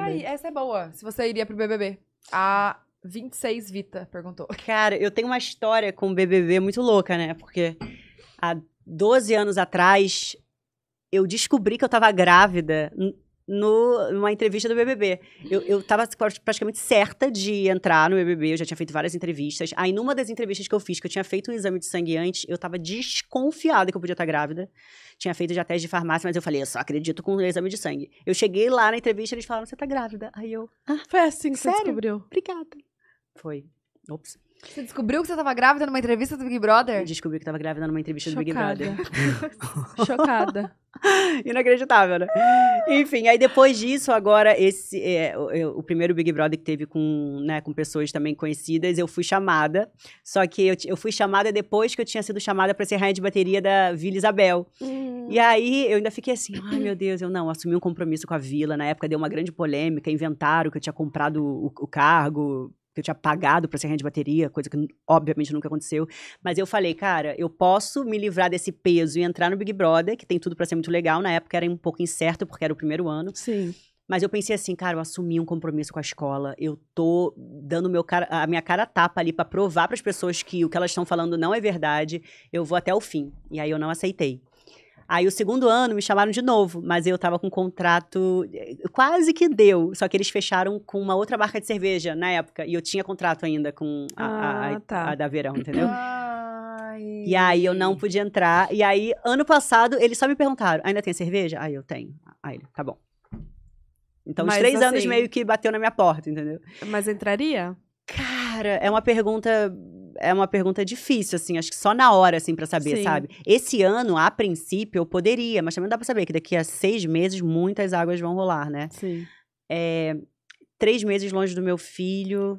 Ai, essa é boa. Se você iria pro BBB. A 26 Vita perguntou. Cara, eu tenho uma história com o BBB muito louca, né? Porque há 12 anos atrás eu descobri que eu tava grávida no, numa entrevista do BBB. Eu, eu tava praticamente certa de entrar no BBB, eu já tinha feito várias entrevistas. Aí, numa das entrevistas que eu fiz, que eu tinha feito um exame de sangue antes, eu tava desconfiada que eu podia estar tá grávida. Tinha feito já teste de farmácia, mas eu falei, eu só acredito com o exame de sangue. Eu cheguei lá na entrevista, eles falaram, você tá grávida. Aí eu, ah, foi assim que sério? você descobriu? Obrigada. Foi. Ops. Você descobriu que você tava grávida numa entrevista do Big Brother? Descobri que tava grávida numa entrevista Chocada. do Big Brother. Chocada. Inacreditável, né? Enfim, aí depois disso, agora, esse é, o, o, primeiro Big Brother que teve com, né, com pessoas também conhecidas, eu fui chamada. Só que eu, eu fui chamada depois que eu tinha sido chamada para ser rainha de bateria da Vila Isabel. Hum. E aí eu ainda fiquei assim, ai meu Deus, eu não, assumi um compromisso com a Vila. Na época deu uma grande polêmica, inventaram que eu tinha comprado o, o cargo que eu tinha pagado para ser rede de bateria, coisa que obviamente nunca aconteceu. Mas eu falei, cara, eu posso me livrar desse peso e entrar no Big Brother, que tem tudo para ser muito legal. Na época era um pouco incerto, porque era o primeiro ano. Sim. Mas eu pensei assim, cara, eu assumi um compromisso com a escola. Eu tô dando meu cara, a minha cara tapa ali para provar para as pessoas que o que elas estão falando não é verdade. Eu vou até o fim. E aí eu não aceitei. Aí o segundo ano me chamaram de novo, mas eu tava com um contrato, eh, quase que deu, só que eles fecharam com uma outra marca de cerveja na época, e eu tinha contrato ainda com a, ah, a, tá. a da Verão, entendeu? Ai. E aí eu não podia entrar, e aí ano passado eles só me perguntaram, ainda tem cerveja? Aí eu tenho, aí tá bom. Então mas, os três assim, anos meio que bateu na minha porta, entendeu? Mas entraria? Cara, é uma pergunta é uma pergunta difícil, assim, acho que só na hora, assim, para saber, Sim. sabe? Esse ano, a princípio, eu poderia, mas também dá pra saber que daqui a seis meses muitas águas vão rolar, né? Sim. É, três meses longe do meu filho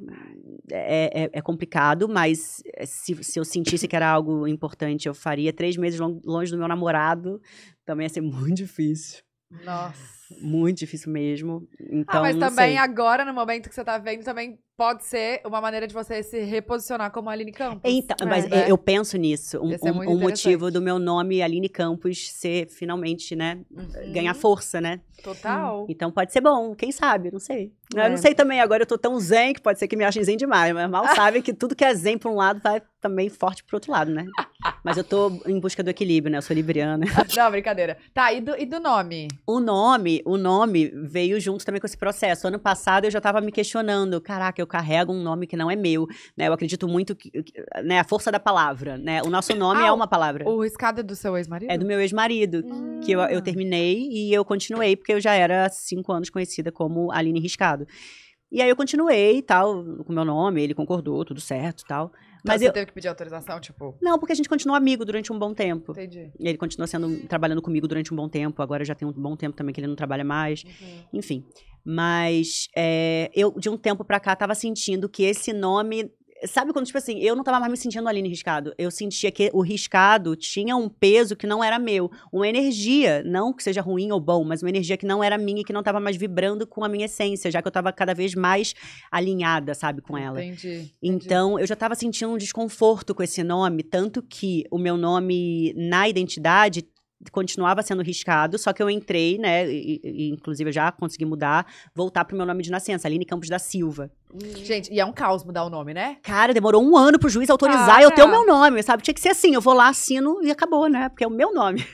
é, é, é, complicado, mas se, se eu sentisse que era algo importante, eu faria. Três meses longe do meu namorado também ia ser muito difícil. Nossa. Muito difícil mesmo. Então, ah, mas então, também sei. agora, no momento que você tá vendo, também pode ser uma maneira de você se reposicionar como Aline Campos. Então, né? mas é. eu penso nisso. Um, é um, um motivo do meu nome, Aline Campos, ser finalmente, né? Uhum. Ganhar força, né? Total. Então pode ser bom, quem sabe, não sei. É. Eu não é. sei também, agora eu tô tão zen que pode ser que me achem zen demais, mas mal sabem que tudo que é zen pra um lado tá também forte pro outro lado, né? Mas eu tô em busca do equilíbrio, né? Eu sou libriana. Não, brincadeira. Tá, e do, e do nome? O nome, o nome veio junto também com esse processo. Ano passado eu já tava me questionando, caraca, eu carrego um nome que não é meu, né? Eu acredito muito que, né, a força da palavra, né? O nosso nome é ah, é uma palavra. O riscado é do seu ex-marido? É do meu ex-marido, hum. que eu, eu ah. terminei e eu continuei porque eu já era há cinco anos conhecida como Aline Riscado. E aí eu continuei tal, com o meu nome, ele concordou, tudo certo tal. Mas você eu... teve que pedir autorização, tipo? Não, porque a gente continuou amigo durante um bom tempo. Entendi. ele continua sendo, trabalhando comigo durante um bom tempo. Agora já tem um bom tempo também que ele não trabalha mais. Uhum. Enfim. Mas é, eu, de um tempo pra cá, tava sentindo que esse nome Sabe quando, tipo assim, eu não tava mais me sentindo ali no Riscado. Eu sentia que o Riscado tinha um peso que não era meu. Uma energia, não que seja ruim ou bom, mas uma energia que não era minha e que não tava mais vibrando com a minha essência, já que eu tava cada vez mais alinhada, sabe, com ela. Entendi. Então, eu já tava sentindo um desconforto com esse nome, tanto que o meu nome na identidade continuava sendo riscado, só que eu entrei, né, e, e, inclusive eu já consegui mudar, voltar pro meu nome de nascença, Aline Campos da Silva. Hum. Gente, e é um caos mudar o nome, né? Cara, demorou um ano pro juiz autorizar ah, eu ter o meu nome, sabe? Tinha que ser assim, eu vou lá, assino e acabou, né? Porque é o meu nome.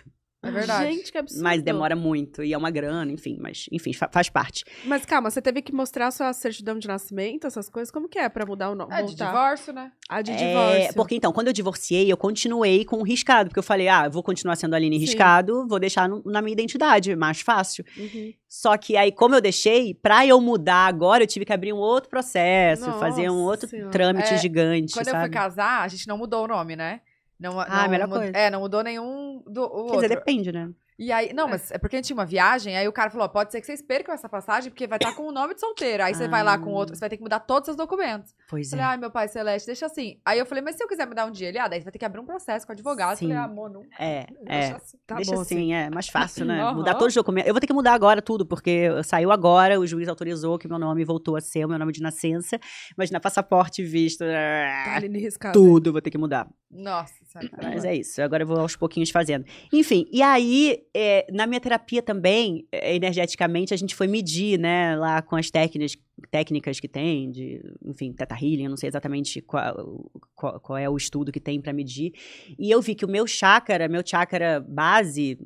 É verdade. Gente, que absurdo. Mas demora muito e é uma grana, enfim, mas enfim, faz parte. Mas calma, você teve que mostrar sua certidão de nascimento, essas coisas, como que é para mudar o nome? É de divórcio, né? A ah, de é, divórcio. Porque então, quando eu divorciei, eu continuei com o riscado, porque eu falei, ah, eu vou continuar sendo Aline Sim. riscado, vou deixar no, na minha identidade, mais fácil. Uhum. Só que aí, como eu deixei, pra eu mudar agora, eu tive que abrir um outro processo, Nossa fazer um outro senhora. trâmite é, gigante. Quando sabe? eu fui casar, a gente não mudou o nome, né? Não, ah, não, melhor mud... coisa. É, não mudou nenhum do Quer outro. Quer dizer, depende, né? E aí, não, é. mas é porque a gente tinha uma viagem, aí o cara falou: pode ser que vocês percam essa passagem, porque vai estar tá com o nome de solteiro. Aí você ah. vai lá com outro, ah. você vai ter que mudar todos os seus documentos. Pois falei, é. Falei, ai, meu pai Celeste, deixa assim. Aí eu falei, mas se eu quiser mudar um dia, ele, ah, daí você vai ter que abrir um processo com o advogado. Sim. Eu falei, amor, não. É, deixa é. assim. Tá deixa bom, assim, é mais fácil, né? Uhum. Mudar todos os documentos. Eu vou ter que mudar agora tudo, porque saiu agora, o juiz autorizou que meu nome voltou a ser o meu nome de nascença. Mas na passaporte, visto. É, tá riscado, né? tudo, hein? vou ter que mudar. Nossa, sabe? Mas é isso, agora eu vou aos pouquinhos fazendo. Enfim, e aí é, na minha terapia também, é, energeticamente, a gente foi medir, né, lá com as técnicas, técnicas que tem, de, enfim, teta healing, eu não sei exatamente qual, qual, qual é o estudo que tem para medir. E eu vi que o meu chácara, meu chácara base,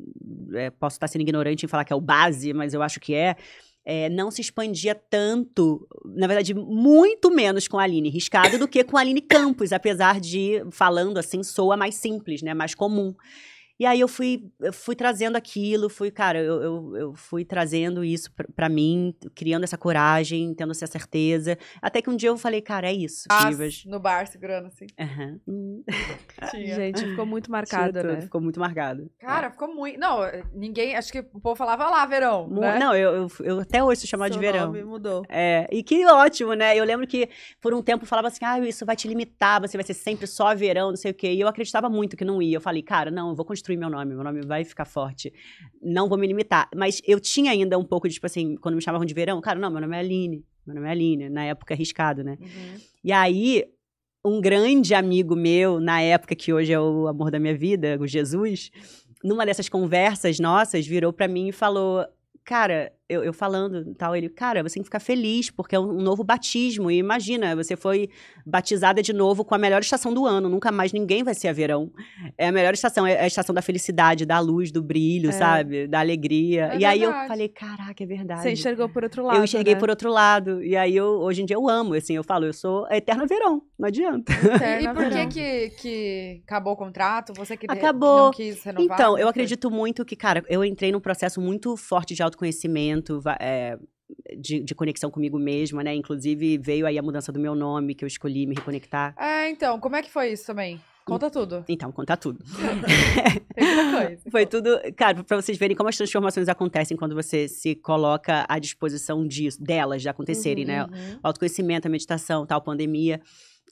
é, posso estar sendo ignorante em falar que é o base, mas eu acho que é, é, não se expandia tanto, na verdade, muito menos com a Aline Riscado do que com a Aline Campos, apesar de, falando assim, soa mais simples, né, mais comum. E aí eu fui, eu fui trazendo aquilo, fui, cara, eu, eu, eu fui trazendo isso para mim, criando essa coragem, tendo essa certeza. Até que um dia eu falei, cara, é isso, As, No bar, segurando assim. Uhum. Gente, ficou muito marcado, né? Ficou muito marcado. Cara, é. ficou muito. Não, eh, ninguém. Acho que o povo falava lá, verão. Mu né? Não, eu, eu, eu, até hoje sou chamada Seu de verão. Nome mudou. É. E que ótimo, né? Eu lembro que por um tempo falava assim, ah, isso vai te limitar, você vai ser sempre só verão, não sei o quê. E eu acreditava muito que não ia. Eu falei, cara, não, eu vou continuar meu nome, meu nome vai ficar forte. Não vou me limitar. Mas eu tinha ainda um pouco de, tipo assim, quando me chamavam de verão, cara, não, meu nome é Aline. Meu nome é Aline, na época é arriscado, né? Uhum. E aí, um grande amigo meu, na época que hoje é o amor da minha vida, o Jesus, numa dessas conversas nossas, virou para mim e falou: Cara, eu, eu falando e tal, ele, cara, você tem que ficar feliz, porque é um novo batismo. E imagina, você foi batizada de novo com a melhor estação do ano. Nunca mais ninguém vai ser a verão. É a melhor estação, é, é a estação da felicidade, da luz, do brilho, é. sabe? Da alegria. É e verdade. aí eu falei, caraca, é verdade. Você enxergou por outro lado. Eu enxerguei né? por outro lado. E aí eu, hoje em dia eu amo, assim, eu falo, eu sou eterna verão, não adianta. e por que, que acabou o contrato? Você que acabou. não quis renovar? Então, eu acredito muito que, cara, eu entrei num processo muito forte de autoconhecimento é, de, de, conexão comigo mesma, né? Inclusive, veio aí a mudança do meu nome, que eu escolhi me reconectar. É, então, como é que foi isso também? Conta hum, tudo. Então, conta tudo. coisa, Foi tudo. Cara, para vocês verem como as transformações acontecem quando você se coloca à disposição disso, delas de acontecerem, uhum, né? Uhum. O uhum. autoconhecimento, a meditação, tal, pandemia.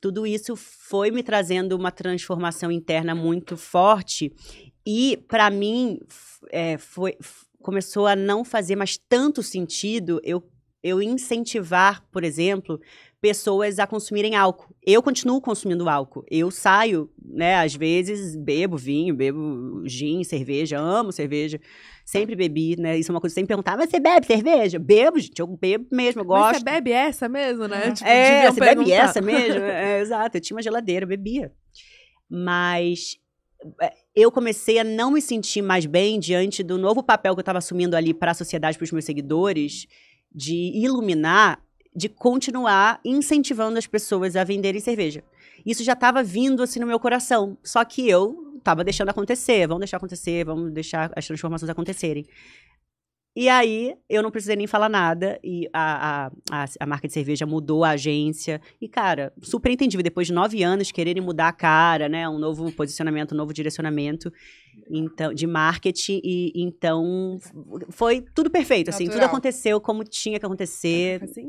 Tudo isso foi me trazendo uma transformação interna muito forte. E, para mim, é, foi, começou a não fazer mais tanto sentido eu, eu incentivar, por exemplo, pessoas a consumirem álcool. Eu continuo consumindo álcool. Eu saio, né? Às vezes bebo vinho, bebo gin, cerveja, amo cerveja. Sempre bebi, né? Isso é uma coisa que sempre perguntava mas você bebe cerveja? Bebo, gente, eu bebo mesmo, eu gosto. Mas você bebe essa mesmo, né? Tipo, é, você perguntar. bebe essa mesmo? É, é, exato, eu tinha uma geladeira, eu bebia. Mas é, eu comecei a não me sentir mais bem diante do novo papel que eu estava assumindo ali para a sociedade, para os meus seguidores, de iluminar, de continuar incentivando as pessoas a venderem cerveja. Isso já estava vindo assim no meu coração, só que eu estava deixando acontecer, vamos deixar acontecer, vamos deixar as transformações acontecerem. E aí, eu não precisei nem falar nada, e a, a, a, a marca de cerveja mudou a agência. E, cara, super entendível, depois de nove anos, quererem mudar a cara, né? Um novo posicionamento, um novo direcionamento então de marketing. E então, foi tudo perfeito, assim. Natural. Tudo aconteceu como tinha que acontecer. Assim?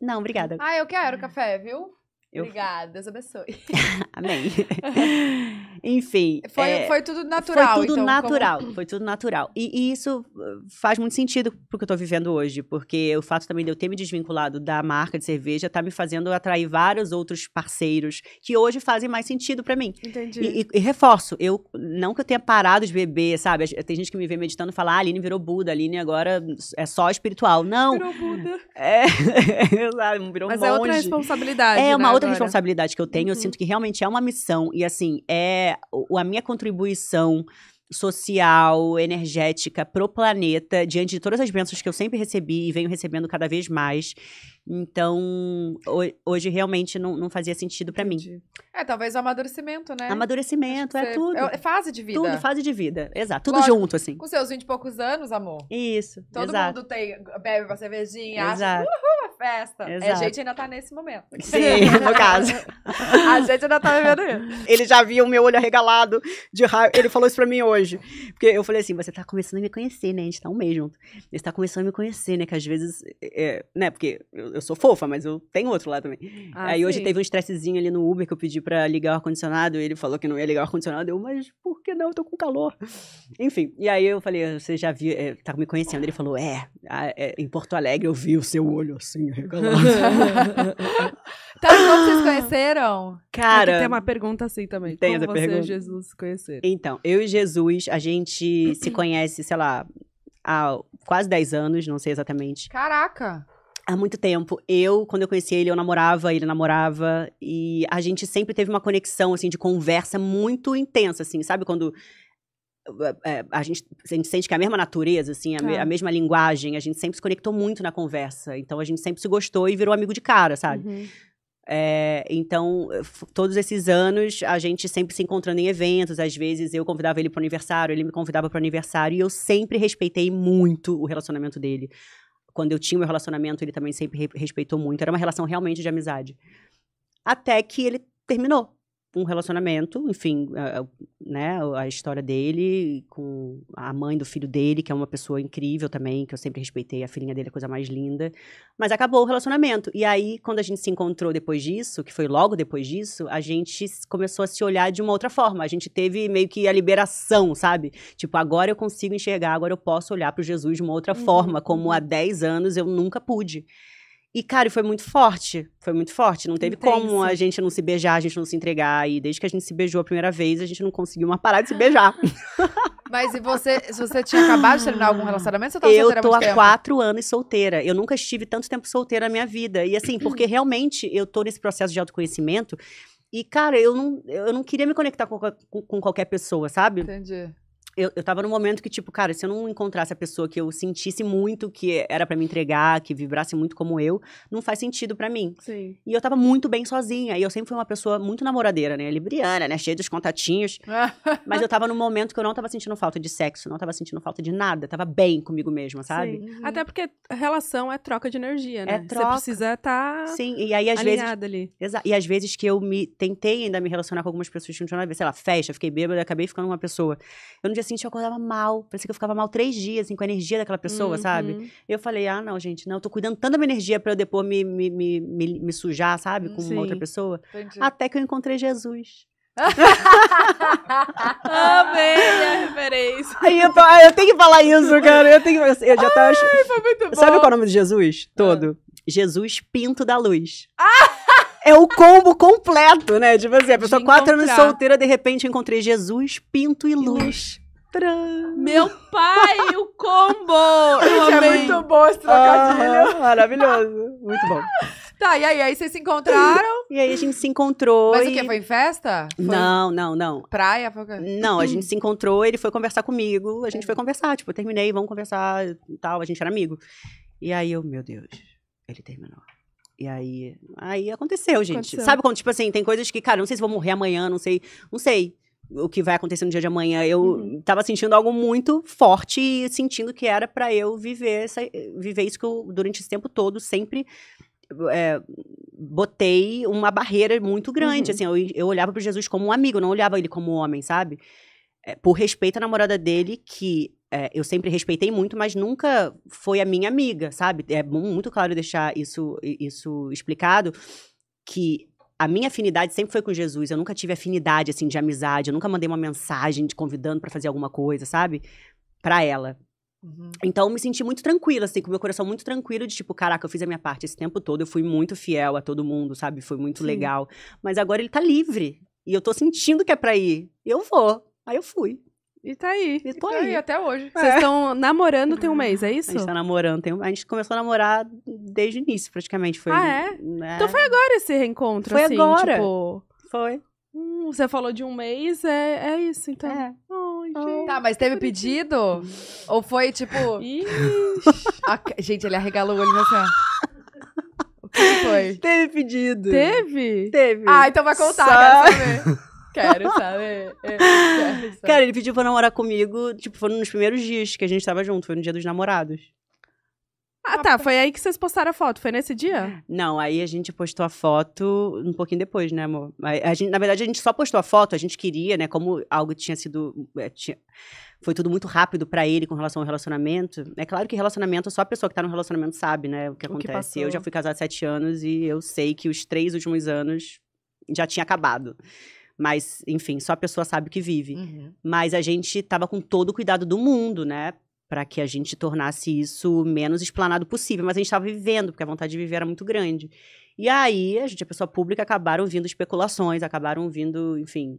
Não, obrigada. Ah, eu quero café, viu? Eu... Obrigada, Deus abençoe. Amém. Enfim. Foi, é, foi tudo natural. Foi tudo então, natural. Como... Foi tudo natural. E, e, isso uh, faz muito sentido pro que eu tô vivendo hoje, porque o fato também de eu ter me desvinculado da marca de cerveja tá me fazendo atrair vários outros parceiros que hoje fazem mais sentido para mim. Entendi. E, e, e, reforço, eu não que eu tenha parado de beber, sabe? Tem gente que me vê meditando e fala, ah, a Aline virou Buda, a Aline agora é só espiritual. Não. Virou Buda. É, virou Mas monge. é outra responsabilidade. É uma né, outra agora. responsabilidade que eu tenho. Uhum. Eu sinto que realmente é uma missão. E assim, é a minha contribuição social, energética pro planeta, diante de todas as bênçãos que eu sempre recebi e venho recebendo cada vez mais. Então, hoje realmente não, não fazia sentido para mim. É, talvez o amadurecimento, né? Amadurecimento, é tudo. É, é fase de vida. Tudo, fase de vida. Exato, tudo Lógico, junto, assim. Com seus vinte e poucos anos, amor. Isso. Todo exato. mundo tem, bebe uma cervejinha, exato. acha, uhul, festa. É, Exato. A gente ainda tá nesse momento. Sim, no caso. a gente ainda tá vivendo isso. Ele já via o meu olho arregalado de raiva. Ele falou isso pra mim hoje. Porque eu falei assim: você tá começando a me conhecer, né? A gente tá um mês junto. Você tá começando a me conhecer, né? Que às vezes. É, é né? Porque eu, eu, sou fofa, mas eu tenho outro lá também. Ah, Aí sim. hoje teve um estressezinho ali no Uber que eu pedi pra ligar o ar-condicionado. Ele falou que não ia ligar o ar-condicionado. Eu, mas por que não? Eu tô com calor. Enfim. E aí eu falei, você já viu, é, tá me conhecendo? Ele falou, é, em Porto Alegre eu vi o seu olho assim, tá, como vocês conheceram? Cara. tem uma pergunta assim também. Tem como essa você pergunta. e Jesus se conheceram? Então, eu e Jesus, a gente se conhece, sei lá, há quase 10 anos, não sei exatamente. Caraca! Há muito tempo. Eu, quando eu conheci ele, eu namorava, ele namorava. E a gente sempre teve uma conexão, assim, de conversa muito intensa, assim. Sabe quando é, a gente, a gente sente que é a mesma natureza, assim, a, tá. a, mesma linguagem, a gente sempre se conectou muito na conversa. Então a gente sempre se gostou e virou amigo de cara, sabe? Uhum. É, então, eh, todos esses anos, a gente sempre se encontrando em eventos. Às vezes eu convidava ele para o aniversário, ele me convidava para o aniversário, e eu sempre respeitei muito o relacionamento dele. Quando eu tinha o meu relacionamento, ele também sempre re respeitou muito. Era uma relação realmente de amizade. Até que ele terminou um relacionamento, enfim, eh, né, a história dele com a mãe do filho dele, que é uma pessoa incrível também, que eu sempre respeitei, a filhinha dele é a coisa mais linda. Mas acabou o relacionamento. E aí, quando a gente se encontrou depois disso, que foi logo depois disso, a gente começou a se olhar de uma outra forma. A gente teve meio que a liberação, sabe? Tipo, agora eu consigo enxergar, agora eu posso olhar para o Jesus de uma outra uhum. forma, como uhum. há 10 anos eu nunca pude. E, cara, foi muito forte. Foi muito forte. Não teve como a gente não se beijar, a gente não se entregar. E desde que a gente se beijou a primeira vez, a gente não conseguiu mais parar de se beijar. Mas e você, se você tinha acabado de terminar algum relacionamento, você tava eu solteira Eu tô há tempo? quatro anos solteira. Eu nunca estive tanto tempo solteira na minha vida. E assim, porque realmente eu tô nesse processo de autoconhecimento. E, cara, eu não, eu não queria me conectar com, com, com qualquer pessoa, sabe? Entendi eu, eu tava num momento que, tipo, cara, se eu não encontrasse a pessoa que eu sentisse muito que era para me entregar, que vibrasse muito como eu, não faz sentido para mim. Sim. E eu tava muito bem sozinha. E eu sempre fui uma pessoa muito namoradeira, né? Libriana, né? Cheia dos contatinhos. Mas eu tava num momento que eu não tava sentindo falta de sexo, não tava sentindo falta de nada. Tava bem comigo mesma, sabe? Sim. Uhum. Até porque relação é troca de energia, né? É troca. Você precisa estar tá Sim, e aí às vezes. ali. Exato. E às vezes que eu me tentei ainda me relacionar com algumas pessoas que não tinham nada a ver. Sei lá, festa, fiquei bêbada, acabei ficando uma pessoa. Eu não tinha seguinte assim, tipo, eu acordava mal. Parecia que eu ficava mal três dias, assim, com a energia daquela pessoa, uhum. sabe? Eu falei, ah, não, gente, não, eu tô cuidando tanto da minha energia pra eu depois me, me, me, me, me sujar, sabe? Com Sim. outra pessoa. Entendi. Até que eu encontrei Jesus. Amei a referência. Aí eu, eu, tenho que falar isso, cara. Eu, tenho, eu já tava. Ai, foi muito bom. Sabe qual é o nome de Jesus? Ah. Todo. Ah. Jesus Pinto da Luz. Ah! é o combo completo, né? Tipo assim, a pessoa quatro anos solteira, de repente encontrei Jesus, pinto e luz. Meu pai, o combo! Eu é muito bom esse trocadilho. Ah, maravilhoso. Muito bom. Tá, e aí? Aí vocês se encontraram? E aí a gente se encontrou. Mas e... o quê? Foi em festa? Foi não, não, não. Praia? Foi... Não, a gente se encontrou, ele foi conversar comigo. A gente foi conversar, tipo, eu terminei, vamos conversar e tal. A gente era amigo. E aí eu, meu Deus, ele terminou. E aí, aí aconteceu, gente. Aconteceu. Sabe quando, tipo assim, tem coisas que, cara, não sei se vou morrer amanhã, não sei, não sei o que vai acontecer no dia de amanhã. Eu uhum. tava sentindo algo muito forte e sentindo que era para eu viver, essa, viver isso que eu, durante esse tempo todo, sempre é, botei uma barreira muito grande. Uhum. Assim, eu, eu olhava para Jesus como um amigo, não olhava ele como um homem, sabe? É, por respeito à namorada dele, que é, eu sempre respeitei muito, mas nunca foi a minha amiga, sabe? É muito claro deixar isso, isso explicado, que a minha afinidade sempre foi com Jesus. Eu nunca tive afinidade, assim, de amizade. Eu nunca mandei uma mensagem de convidando para fazer alguma coisa, sabe? Pra ela. Uhum. Então, eu me senti muito tranquila, assim, com meu coração muito tranquilo, de tipo, caraca, eu fiz a minha parte esse tempo todo, eu fui muito fiel a todo mundo, sabe? Foi muito Sim. legal. Mas agora ele tá livre. E eu tô sentindo que é pra ir. Eu vou. Aí eu fui. E tá aí. E tô e tá, tá aí. aí. até hoje. Vocês estão é. namorando tem um mês, é isso? A gente tá namorando. Tem um... A gente começou a namorar desde o início, praticamente. Foi, ah, é? Né? Então foi agora esse reencontro, foi assim, agora. Tipo... Foi. Hum, você falou de um mês, é, é isso, então. É. Ai, ah. gente, tá, mas teve pedido? Ou foi tipo. a... Gente, ele arregalou o olho assim, ó. O que foi? Teve pedido. Teve? Teve. Ah, então vai contar, Só... quero saber quero, saber. É, quero, sabe? Cara, ele pediu pra namorar comigo, tipo, foi nos primeiros dias que a gente tava junto, foi no dia dos namorados. Ah, tá. Foi aí que vocês postaram a foto. Foi nesse dia? Não, aí a gente postou a foto um pouquinho depois, né, amor? A, a gente, na verdade, a gente só postou a foto, a gente queria, né? Como algo tinha sido. É, tinha, foi tudo muito rápido para ele com relação ao relacionamento. É claro que relacionamento, só a pessoa que tá no relacionamento sabe, né? O que acontece. O que eu já fui casada há sete anos e eu sei que os três últimos anos já tinha acabado. Mas, enfim, só a pessoa sabe o que vive. Uhum. Mas a gente estava com todo o cuidado do mundo, né? Para que a gente tornasse isso menos explanado possível. Mas a gente estava vivendo, porque a vontade de viver era muito grande. E aí, a gente, a pessoa pública, acabaram vindo especulações, acabaram vindo, enfim,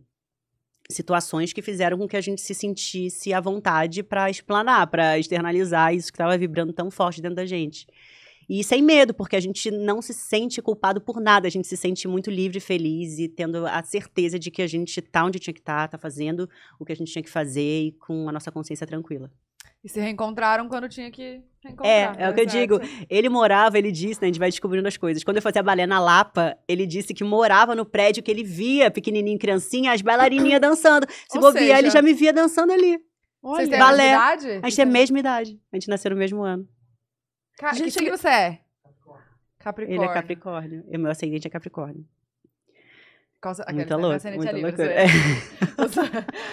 situações que fizeram com que a gente se sentisse à vontade para explanar, para externalizar isso que estava vibrando tão forte dentro da gente. E sem medo, porque a gente não se sente culpado por nada, a gente se sente muito livre, feliz e tendo a certeza de que a gente está onde tinha que estar, tá, tá fazendo o que a gente tinha que fazer e com a nossa consciência tranquila. E se reencontraram quando tinha que reencontrar. É, é o que eu digo. Ele morava, ele disse, né, a gente vai descobrindo as coisas. Quando eu fazia balé na Lapa, ele disse que morava no prédio que ele via, pequenininho, criancinha, as bailarininhas dançando. Se bobear, seja... ele já me via dançando ali. Olha, Vocês têm balé. a mesma idade? A gente tem a mesma idade. A gente nasceu no mesmo ano. Ca Gente, que signo você é? Capricórnio. Ele é Capricórnio. O meu ascendente é Capricórnio. Muito louco. É.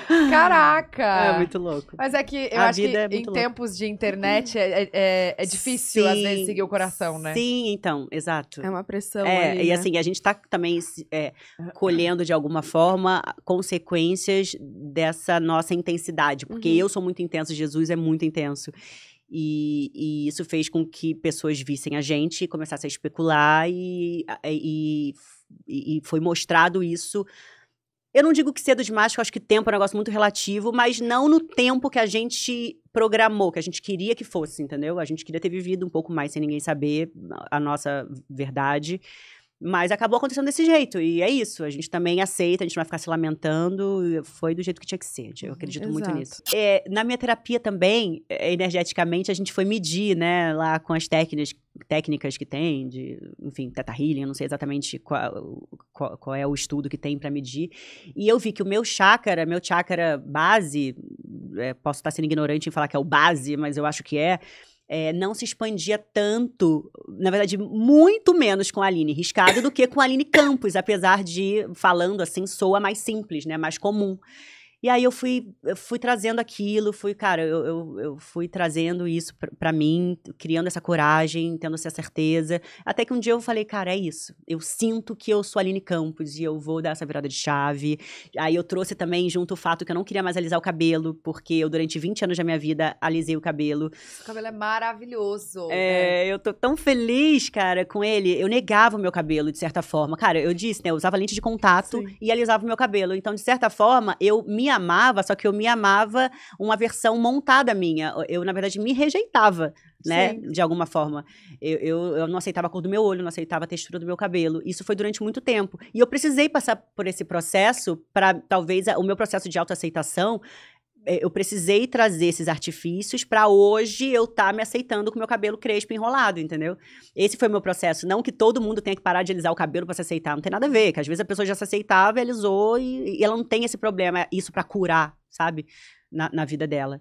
Caraca! É muito louco. Mas é que eu a acho que é em tempos de internet é, é, é, é difícil, sim, às vezes, seguir o coração, né? Sim, então, exato. É uma pressão. É, ali, e né? assim, a gente tá também é, colhendo, de alguma forma, consequências dessa nossa intensidade. Porque uhum. eu sou muito intenso, Jesus é muito intenso. E, e, isso fez com que pessoas vissem a gente e começassem a especular, e, e, e, foi mostrado isso. Eu não digo que cedo demais, porque eu acho que tempo é um negócio muito relativo, mas não no tempo que a gente programou, que a gente queria que fosse, entendeu? A gente queria ter vivido um pouco mais sem ninguém saber a nossa verdade. Mas acabou acontecendo desse jeito, e é isso. A gente também aceita, a gente não vai ficar se lamentando. Foi do jeito que tinha que ser. Eu uhum, acredito Exato. muito nisso. É, na minha terapia também, é, energeticamente, a gente foi medir, né, lá com as técnicas, técnicas que tem, de, enfim, teta healing, eu não sei exatamente qual, qual, qual é o estudo que tem para medir. E eu vi que o meu chácara, meu chácara base, é, posso estar sendo ignorante em falar que é o base, mas eu acho que é é, não se expandia tanto, na verdade, muito menos com a Aline Riscado do que com a Aline Campos, apesar de, falando assim, soa mais simples, né? Mais comum. E aí eu fui, eu fui trazendo aquilo, fui, cara, eu, eu, eu fui trazendo isso para mim, criando essa coragem, tendo essa certeza. Até que um dia eu falei, cara, é isso. Eu sinto que eu sou Aline Campos e eu vou dar essa virada de chave. Aí eu trouxe também junto o fato que eu não queria mais alisar o cabelo, porque eu durante 20 anos da minha vida alisei o cabelo. O cabelo é maravilhoso. É, né? eu tô tão feliz, cara, com ele. Eu negava o meu cabelo, de certa forma. Cara, eu disse, né, eu usava lente de contato Sim. e alisava o meu cabelo. Então, de certa forma, eu me amava, só que eu me amava uma versão montada minha. Eu, na verdade, me rejeitava, né? Sim. De alguma forma. Eu, eu, eu, não aceitava a cor do meu olho, não aceitava a textura do meu cabelo. Isso foi durante muito tempo. E eu precisei passar por esse processo para talvez o meu processo de autoaceitação é, eu precisei trazer esses artifícios para hoje eu estar tá me aceitando com meu cabelo crespo enrolado, entendeu? Esse foi o meu processo. Não que todo mundo tenha que parar de alisar o cabelo para se aceitar, não tem nada a ver, que às vezes a pessoa já se aceitava, alisou e, e ela não tem esse problema, é isso para curar, sabe? Na, na vida dela.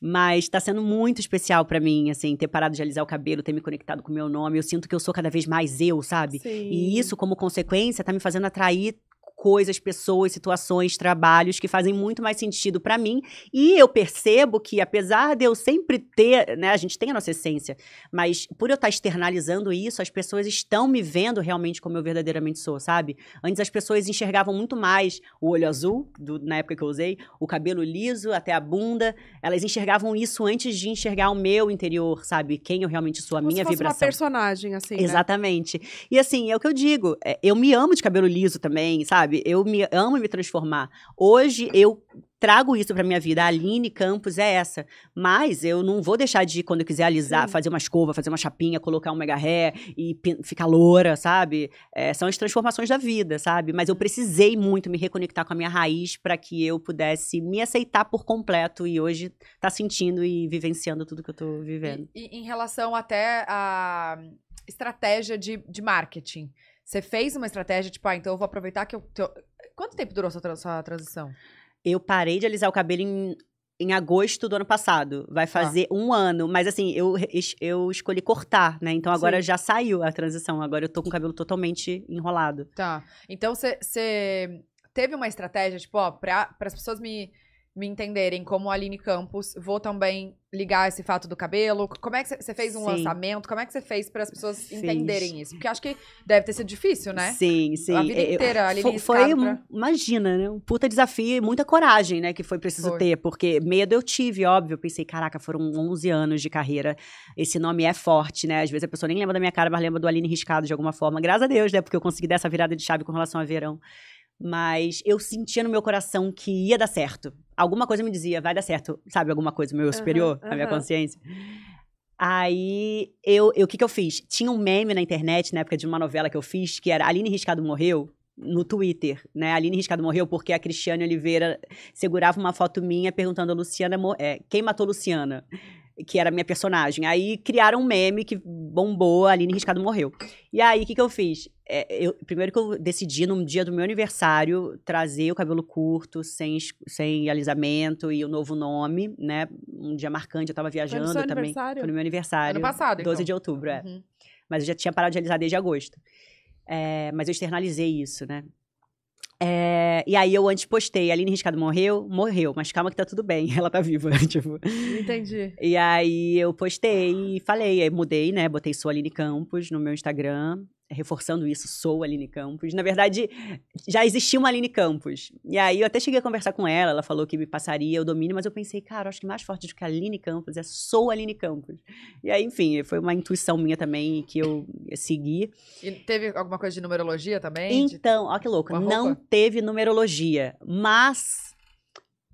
Mas está sendo muito especial para mim, assim, ter parado de alisar o cabelo, ter me conectado com o meu nome. Eu sinto que eu sou cada vez mais eu, sabe? Sim. E isso, como consequência, tá me fazendo atrair coisas, pessoas, situações, trabalhos que fazem muito mais sentido para mim. E eu percebo que, apesar de eu sempre ter, né, a gente tem a nossa essência, mas por eu estar externalizando isso, as pessoas estão me vendo realmente como eu verdadeiramente sou, sabe? Antes as pessoas enxergavam muito mais o olho azul, do, na época que eu usei, o cabelo liso até a bunda. Elas enxergavam isso antes de enxergar o meu interior, sabe? Quem eu realmente sou, a como minha se fosse vibração. uma personagem, assim. Né? Exatamente. Né? E assim, é o que eu digo, é, eu me amo de cabelo liso também, sabe? sabe? Eu me amo me transformar. Hoje eu trago isso para minha vida. A Aline Campos é essa. Mas eu não vou deixar de, quando eu quiser alisar, Sim. fazer uma escova, fazer uma chapinha, colocar um mega ré e ficar loura, sabe? É, são as transformações da vida, sabe? Mas eu precisei muito me reconectar com a minha raiz para que eu pudesse me aceitar por completo e hoje tá sentindo e vivenciando tudo que eu tô vivendo. E, e em relação até a estratégia de, de marketing. Você fez uma estratégia, tipo, ah, então eu vou aproveitar que eu. Quanto tempo durou sua, transição? Eu parei de alisar o cabelo em, em agosto do ano passado. Vai tá. fazer ah. um ano. Mas assim, eu, eu escolhi cortar, né? Então agora Sim. já saiu a transição. Agora eu tô com o cabelo totalmente enrolado. Tá. Então você teve uma estratégia, tipo, ó, pra, as pessoas me me entenderem como Aline Campos, vou também ligar esse fato do cabelo. Como é que você fez um sim. lançamento? Como é que você fez para as pessoas entenderem isso? Porque acho que deve ter sido difícil, né? Sim, sim. A vida é, inteira, Aline Foi, imagina, né? Um puta desafio e muita coragem, né? Que foi preciso foi. ter. Porque medo eu tive, óbvio. Eu pensei, caraca, foram 11 anos de carreira. Esse nome é forte, né? Às vezes a pessoa nem lembra da minha cara, mas lembra do Aline Riscado de alguma forma. Graças a Deus, né? Porque eu consegui dar essa virada de chave com relação a verão. Mas eu sentia no meu coração que ia dar certo. Alguma coisa me dizia, vai dar certo, sabe? Alguma coisa, meu superior, uhum, a minha consciência. Aí, eu, o que que eu fiz? Tinha um meme na internet, na época de uma novela que eu fiz, que era Aline Riscado morreu, no Twitter, né? Aline Riscado morreu porque a Cristiane Oliveira segurava uma foto minha perguntando a Luciana é, quem matou Luciana, que era a minha personagem. Aí criaram um meme que bombou, a Aline Riscado morreu. E aí, o que, que eu fiz? É, eu, primeiro que eu decidi, no dia do meu aniversário, trazer o cabelo curto, sem, sem alisamento e o novo nome, né? Um dia marcante, eu tava viajando foi no seu também. Aniversário? Foi no meu aniversário. Ano passado, 12 então. de outubro, é. Uhum. Mas eu já tinha parado de alisar desde agosto. É, mas eu externalizei isso, né? É, e aí eu antes postei, a Aline Riscado morreu? Morreu, mas calma que tá tudo bem, ela tá viva, tipo. Entendi. E aí eu postei e falei, aí mudei, né? Botei sua Aline Campos no meu Instagram reforçando isso, sou Aline Campos. Na verdade, já existia uma Aline Campos. E aí eu até cheguei a conversar com ela, ela falou que me passaria o domínio, mas eu pensei, cara, acho que mais forte do que Aline Campos é sou Aline Campos. E aí, enfim, foi uma intuição minha também que eu segui. E teve alguma coisa de numerologia também? Então, olha que louco, não teve numerologia, mas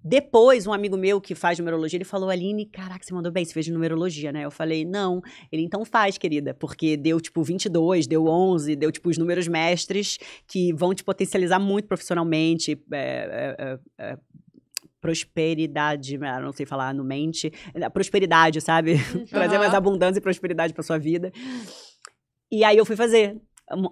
depois, um amigo meu que faz numerologia, ele falou, Aline, caraca, você mandou bem, você fez de numerologia, né? Eu falei, não. Ele, então faz, querida, porque deu, tipo, 22, deu 11, deu, tipo, os números mestres que vão te potencializar muito profissionalmente, é, é, é, prosperidade, ah, não sei falar no mente, eh, prosperidade, sabe? Uhum. Trazer mais abundância e prosperidade para sua vida. E aí eu fui fazer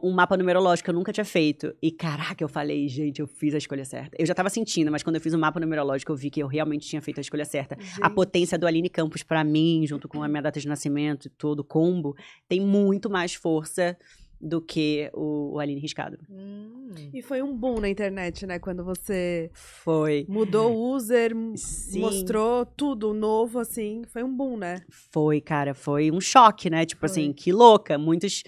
um mapa numerológico, eu nunca tinha feito. E caraca, eu falei, gente, eu fiz a escolha certa. Eu já tava sentindo, mas quando eu fiz o um mapa numerológico, eu vi que eu realmente tinha feito a escolha certa. Gente. A potência do Aline Campos para mim, junto com a minha data de nascimento e todo o combo, tem muito mais força do que o, o Aline Riscado. Hum. E foi um boom na internet, né? Quando você foi mudou o user, Sim. mostrou tudo novo, assim, foi um boom, né? Foi, cara, foi um choque, né? Tipo assim, foi. assim, que louca. Muitos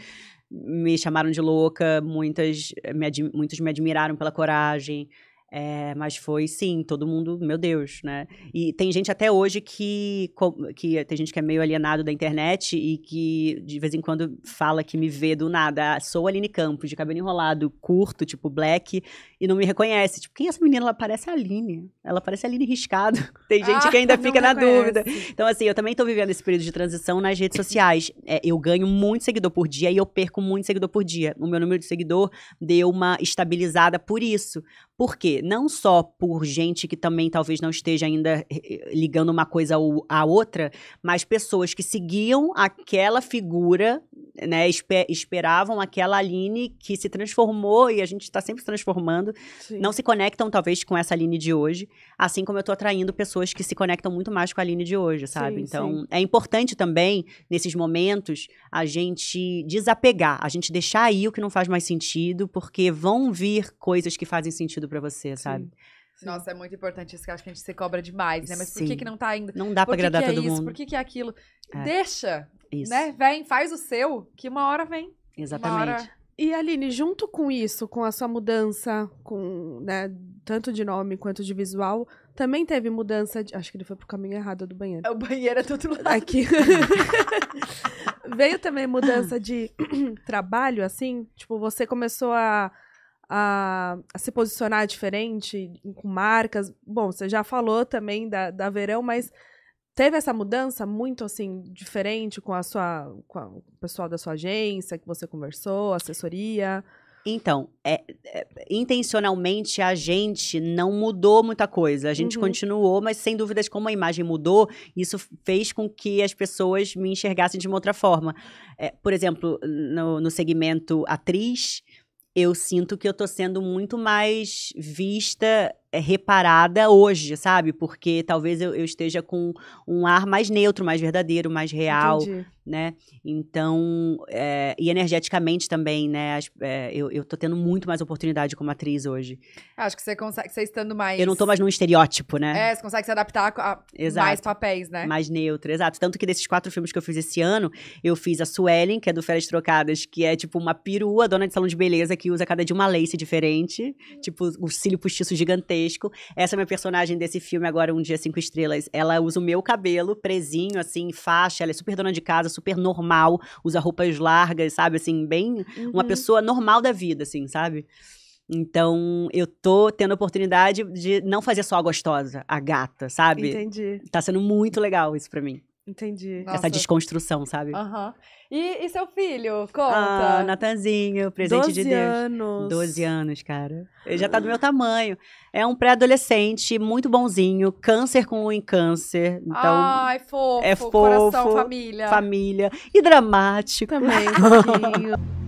me chamaram de louca, muitas me, muitos me admiraram pela coragem, é, mas foi sim, todo mundo, meu Deus, né? E tem gente até hoje que, que tem gente que é meio alienado da internet e que de vez em quando fala que me vê do nada. Ah, sou Aline Campos, de cabelo enrolado, curto, tipo black, e não me reconhece. Tipo, quem é essa menina? Ela parece a Aline. Ela parece a Aline riscado. Tem gente ah, que ainda fica na dúvida. Então, assim, eu também tô vivendo esse período de transição nas redes sociais. É, eu ganho muito seguidor por dia e eu perco muito seguidor por dia. O meu número de seguidor deu uma estabilizada por isso. Por quê? não só por gente que também talvez não esteja ainda eh, eh, ligando uma coisa à outra, mas pessoas que seguiam aquela figura, né, esper esperavam aquela Aline que se transformou e a gente está sempre se transformando, Sim. não se conectam talvez com essa Aline de hoje, assim como eu estou atraindo pessoas que se conectam muito mais com a Aline de hoje, sabe? Sim, então, sim. é importante também, nesses momentos, a gente desapegar, a gente deixar aí o que não faz mais sentido, porque vão vir coisas que fazem sentido para você sabe? Sim. Nossa, é muito importante isso que acho que a gente se cobra demais, né? Mas por que, que não tá ainda? Não dá para agradar que é todo isso? mundo. Por que, que é aquilo? É. Deixa, isso. né? Vem, faz o seu, que uma hora vem. Exatamente. Hora... E Aline, junto com isso, com a sua mudança, com, né, tanto de nome quanto de visual, também teve mudança de... Acho que ele foi pro caminho errado do banheiro. É, o banheiro é do outro lado. Aqui. Veio também mudança de trabalho, assim? Tipo, você começou a a, a, se posicionar diferente com marcas. Bom, você já falou também da, da Verão, mas teve essa mudança muito assim diferente com a sua com a, o pessoal da sua agência que você conversou, assessoria. Então, é, é, intencionalmente a gente não mudou muita coisa. A gente uhum. continuou, mas sem dúvidas, como a imagem mudou, isso fez com que as pessoas me enxergassem de uma outra forma. É, por exemplo, no, no segmento atriz, eu sinto que eu tô sendo muito mais vista, eh, reparada hoje, sabe? Porque talvez eu, eu esteja com um ar mais neutro, mais verdadeiro, mais real. Entendi né? Então, é, e energeticamente também, né? As, é, eu, eu tô tendo muito mais oportunidade como atriz hoje. Acho que você consegue, você estando mais. Eu não tô mais num estereótipo, né? É, você consegue se adaptar a exato. mais papéis, né? Mais neutro, exato. Tanto que desses quatro filmes que eu fiz esse ano, eu fiz a Suelen, que é do Férias Trocadas, que é tipo uma perua, dona de salão de beleza, que usa cada dia uma lace diferente, uhum. tipo o cílio postiço gigantesco. Essa é minha personagem desse filme, agora Um Dia Cinco Estrelas. Ela usa o meu cabelo, presinho, assim, faixa, ela é super dona de casa, super normal, usa roupas largas, sabe? Assim, bem uhum. uma pessoa normal da vida, assim, sabe? Então, eu tô tendo a oportunidade de não fazer só a gostosa, a gata, sabe? Entendi. Tá sendo muito legal isso para mim. Entendi. Nossa. Essa desconstrução, sabe? Uhum. E, e seu filho? Conta. Ah, Natanzinho, presente de Deus. 12 anos. 12 anos, cara. Ele já tá do meu tamanho. É um pré-adolescente, muito bonzinho, câncer com um em câncer. Então, Ai, fofo. É fofo. Coração, família. Família. E dramático. Também,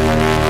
Thank you.